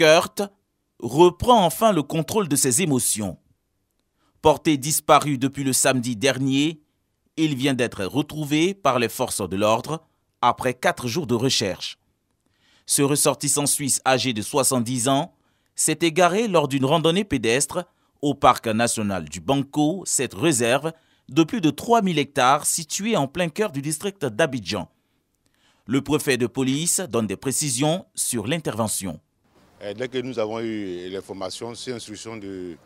Kurt reprend enfin le contrôle de ses émotions. Porté disparu depuis le samedi dernier, il vient d'être retrouvé par les forces de l'ordre après quatre jours de recherche. Ce ressortissant suisse âgé de 70 ans s'est égaré lors d'une randonnée pédestre au parc national du Banco, cette réserve de plus de 3000 hectares située en plein cœur du district d'Abidjan. Le préfet de police donne des précisions sur l'intervention. Euh, dès que nous avons eu l'information, sur l'instruction de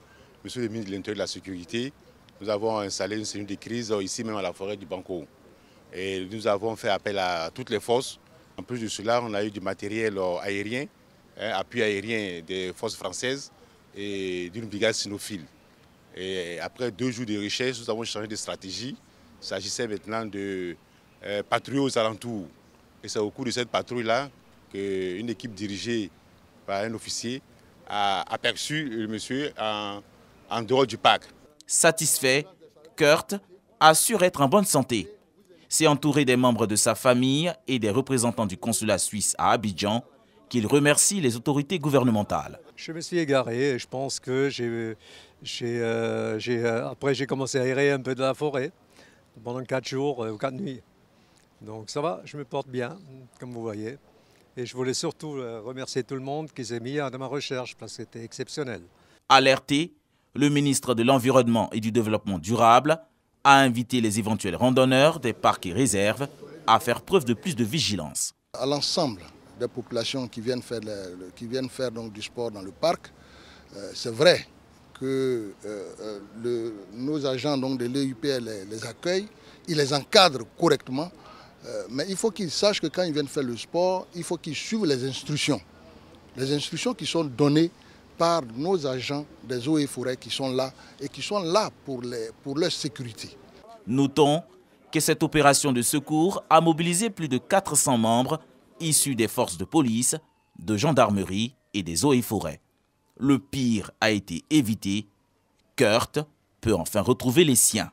M. le ministre de l'Intérieur de la Sécurité, nous avons installé une cellule de crise euh, ici même à la forêt du Banco. Et nous avons fait appel à toutes les forces. En plus de cela, on a eu du matériel euh, aérien, hein, appui aérien des forces françaises et d'une brigade sinophile. Et après deux jours de recherche, nous avons changé de stratégie. Il s'agissait maintenant de euh, patrouiller aux alentours. Et c'est au cours de cette patrouille-là qu'une équipe dirigée un officier, a aperçu le monsieur en, dehors du parc. Satisfait, Kurt assure être en bonne santé. C'est entouré des membres de sa famille et des représentants du consulat suisse à Abidjan qu'il remercie les autorités gouvernementales. Je me suis égaré je pense que j'ai, euh, euh, après j'ai commencé à errer un peu de la forêt pendant quatre jours euh, ou quatre nuits. Donc ça va, je me porte bien, comme vous voyez. Et je voulais surtout euh, remercier tout le monde qui s'est mis à ma recherche parce que c'était exceptionnel. Alerté, le ministre de l'Environnement et du Développement durable a invité les éventuels randonneurs des parcs et réserves à faire preuve de plus de vigilance. À l'ensemble des populations qui viennent faire, qui viennent faire donc du sport dans le parc, euh, c'est vrai que euh, le, nos agents donc de l'EUPL les, les accueillent, ils les encadrent correctement, euh, mais il faut qu'ils sachent que quand ils viennent faire le sport, il faut qu'ils suivent les instructions. Les instructions qui sont données par nos agents des eaux et forêts qui sont là et qui sont là pour leur sécurité. Notons que cette opération de secours a mobilisé plus de 400 membres issus des forces de police, de gendarmerie et des eaux et forêts. Le pire a été évité. Kurt peut enfin retrouver les siens.